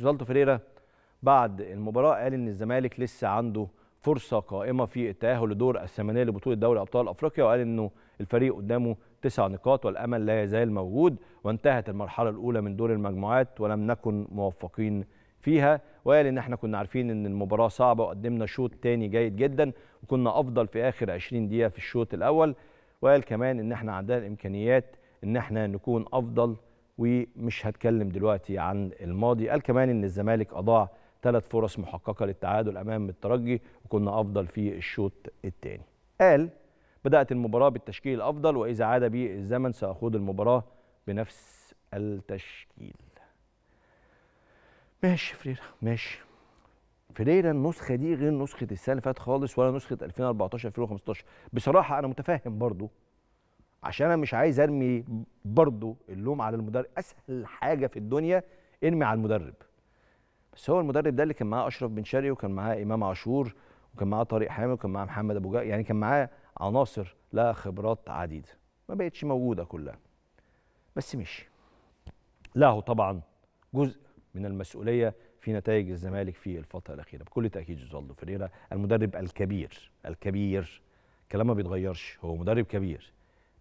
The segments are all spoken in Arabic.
جوالدو فريرا بعد المباراه قال ان الزمالك لسه عنده فرصه قائمه في التاهل لدور الثمانيه لبطوله دوري ابطال افريقيا وقال انه الفريق قدامه تسع نقاط والامل لا يزال موجود وانتهت المرحله الاولى من دور المجموعات ولم نكن موفقين فيها وقال ان احنا كنا عارفين ان المباراه صعبه وقدمنا شوط تاني جيد جدا وكنا افضل في اخر 20 دقيقه في الشوط الاول وقال كمان ان احنا عندنا الامكانيات ان احنا نكون افضل ومش هتكلم دلوقتي عن الماضي قال كمان ان الزمالك اضاع ثلاث فرص محققه للتعادل امام الترجي وكنا افضل في الشوط الثاني قال بدات المباراه بالتشكيل الافضل واذا عاد بي الزمن ساخوض المباراه بنفس التشكيل ماشي فريرا ماشي فريرا النسخه دي غير نسخه السنه اللي فاتت خالص ولا نسخه 2014 2015 بصراحه انا متفاهم برضو عشان انا مش عايز ارمي برضه اللوم على المدرب اسهل حاجه في الدنيا ارمي على المدرب بس هو المدرب ده اللي كان معاه اشرف بن شرقي وكان معاه امام عاشور وكان معاه طارق حامد وكان معاه محمد ابو جا يعني كان معاه عناصر لها خبرات عديده ما بقتش موجوده كلها بس مشي له طبعا جزء من المسؤوليه في نتائج الزمالك في الفتره الاخيره بكل تاكيد جوزالدو فيريرا المدرب الكبير الكبير كلام ما بيتغيرش هو مدرب كبير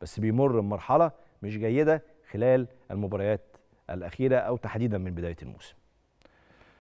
بس بيمر بمرحله مش جيده خلال المباريات الاخيره او تحديدا من بدايه الموسم